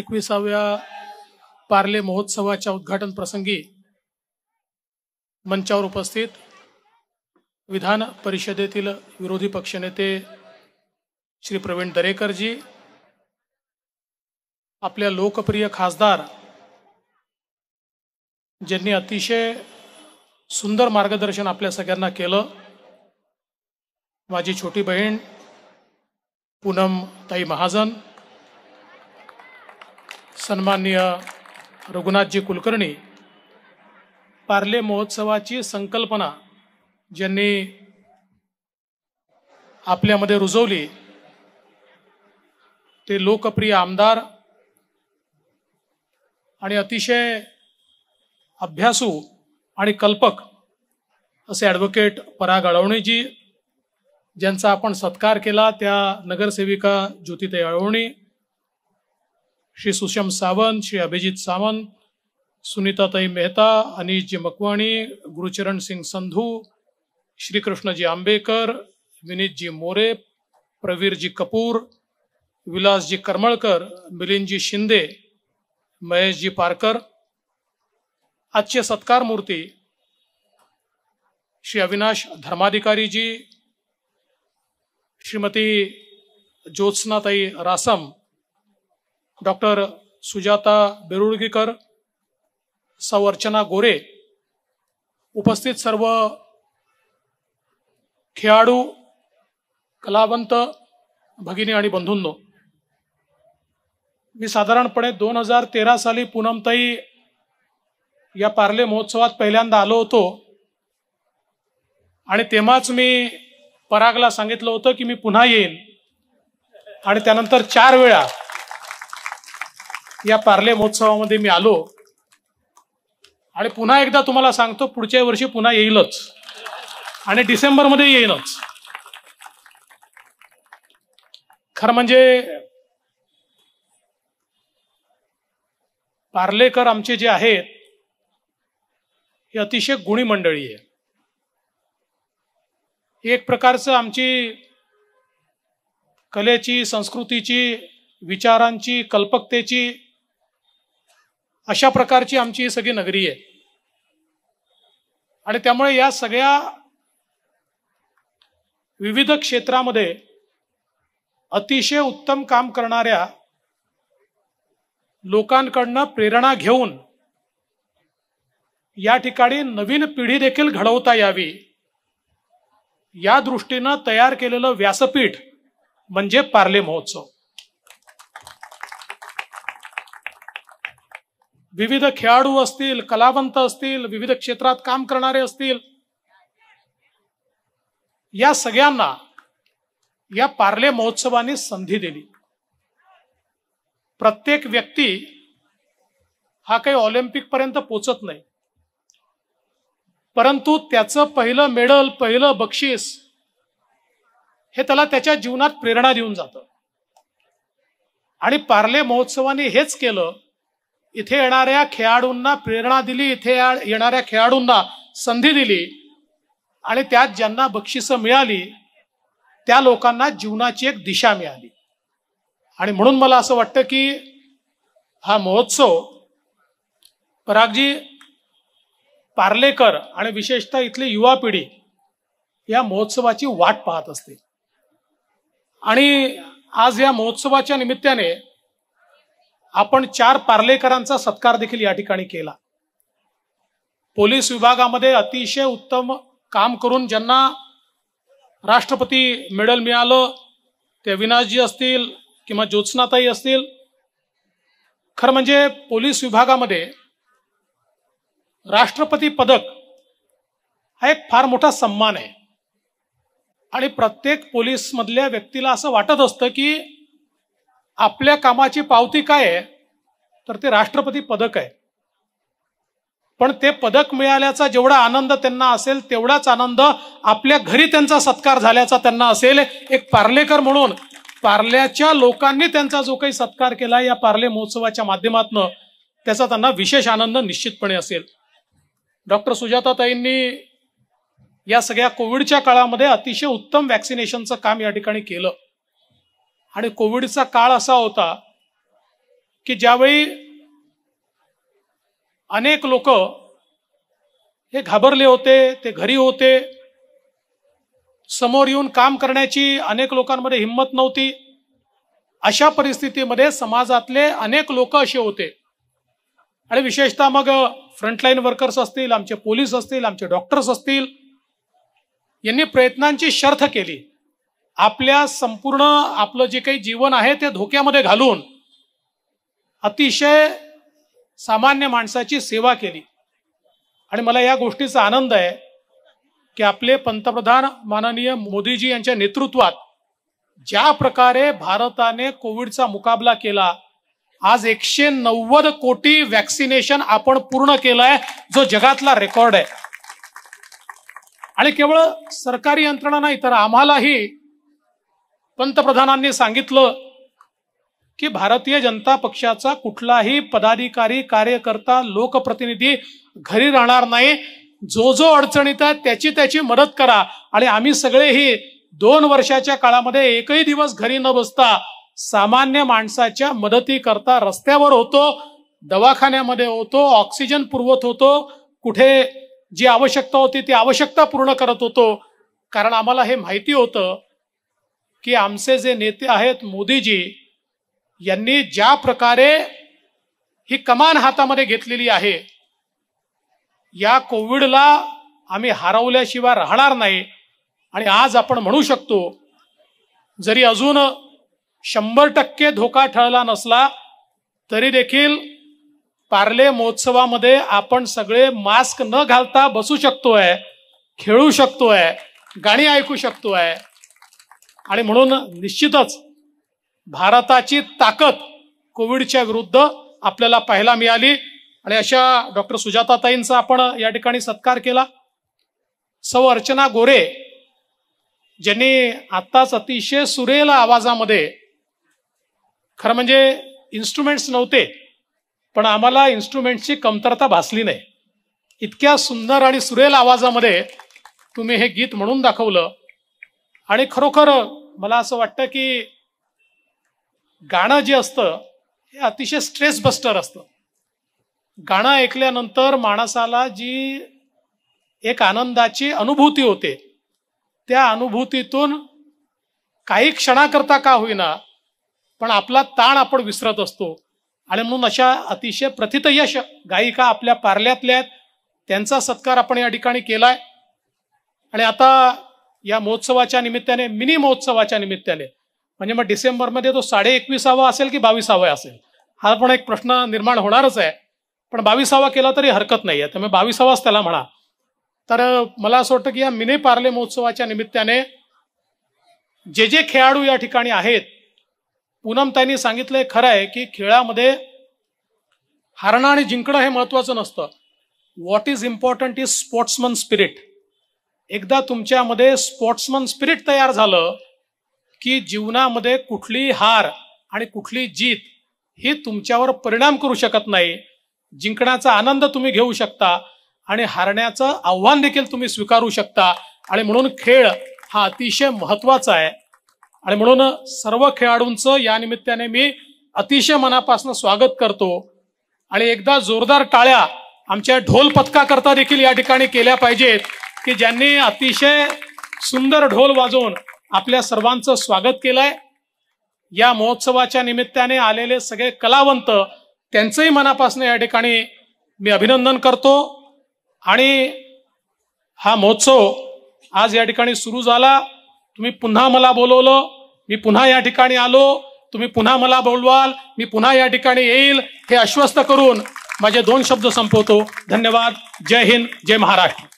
एकविसाव्या पार्ले महोत्सवाच्या उद्घाटन प्रसंगी मंचावर उपस्थित विधान परिषदेतील विरोधी पक्षनेते श्री प्रवीण दरेकरजी आपल्या लोकप्रिय खासदार ज्यांनी अतिशय सुंदर मार्गदर्शन आपल्या सगळ्यांना केलं माझी छोटी बहीण पूनम ताई महाजन सन्माननीय रघुनाथजी कुलकर्णी पार्ले महोत्सवाची संकल्पना ज्यांनी आपल्यामध्ये रुजवली ते लोकप्रिय आमदार आणि अतिशय अभ्यासू आणि कल्पक असे ॲडव्होकेट पराग अळवणीजी ज्यांचा आपण सत्कार केला त्या नगरसेविका ज्योतिताई अळवणी श्री सुषम सावंत श्री अभिजीत सावंत सुनीताताई मेहता जी मकवाणी गुरुचरण सिंग संधू श्रीकृष्णजी आंबेकर विनीतजी जी मोरे प्रवीरजी कपूर विलासजी करमळकर मिलिंदजी शिंदे जी पारकर आजचे सत्कार मूर्ती श्री अविनाश धर्माधिकारीजी श्रीमती ज्योत्स्नाताई रासम डॉक्टर सुजाता बेरुळगीकर सौ अर्चना गोरे उपस्थित सर्व खेळाडू कलावंत भगिनी आणि बंधूंनो मी साधारणपणे दोन हजार तेरा साली पूनमताई या पार्ले महोत्सवात पहिल्यांदा आलो होतो आणि तेव्हाच मी परागला सांगितलं होतं की मी पुन्हा येईन आणि त्यानंतर चार वेळा या पार्ले महोत्सवामध्ये मी आलो आणि पुन्हा एकदा तुम्हाला सांगतो पुढच्या वर्षी पुन्हा येईलच आणि डिसेंबरमध्ये येईलच खरं म्हणजे पार्लेकर आमचे जे आहेत हे अतिशय गुणी मंडळी आहे एक प्रकारचं आमची कलेची संस्कृतीची विचारांची कल्पकतेची अशा प्रकारची आमची ही सगळी नगरी आहे आणि त्यामुळे या सगळ्या विविध क्षेत्रामध्ये अतिशय उत्तम काम करणाऱ्या लोकांकडनं प्रेरणा घेऊन या ठिकाणी नवीन पिढी देखील घडवता यावी या दृष्टीनं तयार केलेलं व्यासपीठ म्हणजे पार्ले महोत्सव विविध खेळाडू असतील कलावंत असतील विविध क्षेत्रात काम करणारे असतील या सगळ्यांना या पार्ले महोत्सवाने संधी दिली प्रत्येक व्यक्ती हा काही ऑलिम्पिक पर्यंत पोचत नाही परंतु त्याचं पहिलं मेडल पहिलं बक्षीस हे त्याला त्याच्या जीवनात प्रेरणा देऊन जातं आणि पार्ले महोत्सवाने हेच केलं इथे येणाऱ्या खेळाडूंना प्रेरणा दिली इथे येणाऱ्या खेळाडूंना संधी दिली आणि त्यात ज्यांना बक्षिसं मिळाली त्या लोकांना जीवनाची एक दिशा मिळाली आणि म्हणून मला असं वाटतं की हा महोत्सव परागजी पार्लेकर आणि विशेषतः इथली युवा पिढी या महोत्सवाची वाट पाहत असते आणि आज या महोत्सवाच्या निमित्ताने आपण चार पार्लेकरांचा सत्कार देखील या ठिकाणी केला पोलीस विभागामध्ये अतिशय उत्तम काम करून ज्यांना राष्ट्रपती मेडल मिळालं ते अविनाशजी असतील किंवा ज्योत्स्नाताई असतील खरं म्हणजे पोलीस विभागामध्ये राष्ट्रपती पदक हा एक फार मोठा सन्मान आहे आणि प्रत्येक पोलीसमधल्या व्यक्तीला असं वाटत असतं की आपल्या कामाची पावती काय आहे तर ते राष्ट्रपती पदक आहे पण ते पदक मिळाल्याचा जेवढा आनंद त्यांना असेल तेवढाच आनंद आपल्या घरी त्यांचा सत्कार झाल्याचा त्यांना असेल एक पार्लेकर म्हणून पार्ल्याच्या लोकांनी त्यांचा जो काही सत्कार केला या पार्ले महोत्सवाच्या माध्यमातून त्याचा त्यांना विशेष आनंद निश्चितपणे असेल डॉक्टर सुजाताताईंनी या सगळ्या कोविडच्या काळामध्ये अतिशय उत्तम वॅक्सिनेशनचं काम या ठिकाणी केलं आणि कोविडचा काळ असा होता की ज्यावेळी अनेक लोक हे घाबरले होते ते घरी होते समोर येऊन काम करण्याची अनेक लोकांमध्ये हिंमत नव्हती अशा परिस्थितीमध्ये समाजातले अनेक लोक असे होते आणि विशेषतः मग फ्रंटलाईन वर्कर्स असतील आमचे पोलीस असतील आमचे डॉक्टर्स असतील यांनी प्रयत्नांची शर्थ केली आपल्या संपूर्ण आपलं जे काही जीवन आहे ते धोक्यामध्ये घालून अतिशय सामान्य माणसाची सेवा केली आणि मला या गोष्टीचा आनंद आहे की आपले पंतप्रधान माननीय मोदीजी यांच्या नेतृत्वात ज्या प्रकारे भारताने कोविडचा मुकाबला केला आज एकशे नव्वद कोटी वॅक्सिनेशन आपण पूर्ण आहे जो जगातला रेकॉर्ड आहे आणि केवळ सरकारी यंत्रणा नाही तर आम्हालाही पंतप्रधानांनी सांगितलं की भारतीय जनता पक्षाचा कुठलाही पदाधिकारी कार्यकर्ता लोकप्रतिनिधी घरी राहणार नाही जो जो अडचणीत आहे त्याची त्याची मदत करा आणि आम्ही सगळेही दोन वर्षाच्या काळामध्ये एकही दिवस घरी न बसता सामान्य माणसाच्या मदती करता रस्त्यावर होतो दवाखान्यामध्ये होतो ऑक्सिजन पुरवत होतो कुठे जी आवश्यकता होती ती आवश्यकता पूर्ण करत होतो कारण आम्हाला हे माहिती होतं की आमचे जे नेते आहेत मोदीजी यांनी ज्या प्रकारे ही कमान हातामध्ये घेतलेली आहे या कोविडला आम्ही हरवल्याशिवाय राहणार नाही आणि आज आपण म्हणू शकतो जरी अजून शंभर टक्के धोका ठळला नसला तरी देखील पार्ले महोत्सवामध्ये आपण सगळे मास्क न घालता बसू शकतोय खेळू शकतोय गाणी ऐकू शकतोय आणि म्हणून निश्चितच भारताची ताकद कोविडच्या विरुद्ध आपल्याला पाहायला मिळाली आणि अशा डॉक्टर सुजाताताईंचा आपण या ठिकाणी सत्कार केला सौ अर्चना गोरे ज्यांनी आत्ताच अतिशय सुरेल आवाजामध्ये खरं म्हणजे इन्स्ट्रुमेंट्स नव्हते पण आम्हाला इन्स्ट्रुमेंट्सची कमतरता भासली नाही इतक्या सुंदर आणि सुरेल आवाजामध्ये तुम्ही हे गीत म्हणून दाखवलं आणि खरोखर मला असं वाटतं की गाणं जे असतं हे अतिशय स्ट्रेस बस्टर असतं गाणं ऐकल्यानंतर माणसाला जी एक आनंदाची अनुभूती होते त्या अनुभूतीतून काही क्षणाकरता का होईना पण आपला ताण आपण विसरत असतो आणि म्हणून अशा अतिशय प्रथित यश गायिका आपल्या पारल्यातल्या आहेत त्यांचा सत्कार आपण या ठिकाणी केलाय आणि आता या महोत्सवाच्या निमित्ताने मिनी महोत्सवाच्या निमित्ताने म्हणजे मग डिसेंबरमध्ये तो साडे एकविसावा असेल की बावीसावा असेल हा पण एक प्रश्न निर्माण होणारच आहे पण बावीसावा केला तरी हरकत नाही आहे त्यामुळे बावीसावाच त्याला म्हणा तर मला असं वाटतं की या मिनी पार्ले महोत्सवाच्या निमित्ताने जे जे खेळाडू या ठिकाणी आहेत पूनम त्यांनी सांगितलंय खरं आहे की खेळामध्ये हारणं आणि जिंकणं हे महत्वाचं नसतं what is important is sportsman spirit एकदा तुमच्यामध्ये स्पोर्ट्समन स्पिरिट तयार झालं की जीवनामध्ये कुठली हार आणि कुठली जीत ही तुमच्यावर परिणाम करू शकत नाही जिंकण्याचा आनंद तुम्ही घेऊ शकता आणि हारण्याचं आव्हान देखील तुम्ही स्वीकारू शकता आणि म्हणून खेळ हा अतिशय महत्वाचा आहे आणि म्हणून सर्व खेळाडूंचं या निमित्ताने मी अतिशय मनापासून स्वागत करतो आणि एकदा जोरदार टाळ्या आमच्या ढोल पथकाकरता देखील या ठिकाणी केल्या पाहिजेत की ज्यांनी अतिशय सुंदर ढोल वाजवून आपल्या सर्वांचं स्वागत केलंय या महोत्सवाच्या निमित्ताने आलेले सगळे कलावंत त्यांचंही मनापासून या ठिकाणी मी अभिनंदन करतो आणि हा महोत्सव आज या ठिकाणी सुरू झाला तुम्ही पुन्हा मला बोलवलं मी पुन्हा या ठिकाणी आलो तुम्ही पुन्हा मला बोलवाल मी पुन्हा या ठिकाणी येईल हे आश्वस्त करून माझे दोन शब्द संपवतो धन्यवाद जय हिंद जय महाराष्ट्र